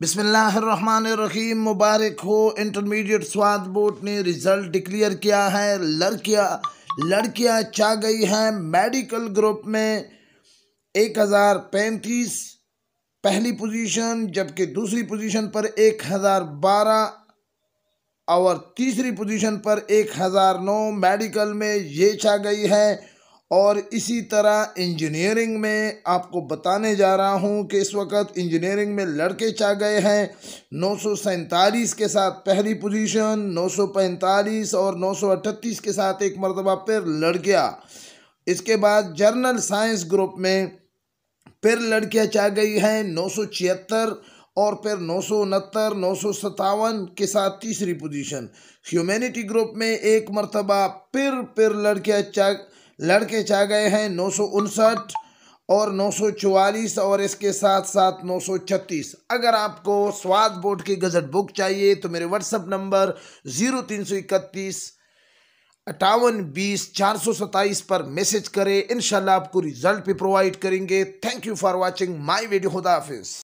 बिसमीम मुबारक हो इंटरमीडिएट स्वाद बोर्ड ने रिज़ल्ट डिक्लेयर किया है लड़कियाँ लड़कियाँ चाह गई हैं मेडिकल ग्रुप में एक हज़ार पैंतीस पहली पोजीशन जबकि दूसरी पोजीशन पर एक हज़ार बारह और तीसरी पोजीशन पर एक हज़ार नौ मेडिकल में ये छा गई है और इसी तरह इंजीनियरिंग में आपको बताने जा रहा हूँ कि इस वक्त इंजीनियरिंग में लड़के चाह गए हैं नौ के साथ पहली पोजीशन 945 और 938 के साथ एक मरतबा फिर लड़ गया इसके बाद जर्नल साइंस ग्रुप में फिर लड़कियाँ चाह गई हैं नौ और फिर नौ सौ उनहत्तर नौ सौ सतावन के साथ तीसरी पोजीशन ह्यूमैनिटी ग्रुप में एक मरतबा फिर फिर लड़कियाँ चाह लड़के चाह गए हैं नौ सौ उनसठ और नौ सौ चवालीस और इसके साथ साथ नौ सौ छत्तीस अगर आपको स्वाद बोर्ड की गज़ट बुक चाहिए तो मेरे व्हाट्सअप नंबर ज़ीरो तीन सौ इकतीस अट्ठावन बीस चार सौ सत्ताईस पर मैसेज करें इन आपको रिज़ल्ट भी प्रोवाइड करेंगे thank you for watching my video खुदा हाफिज़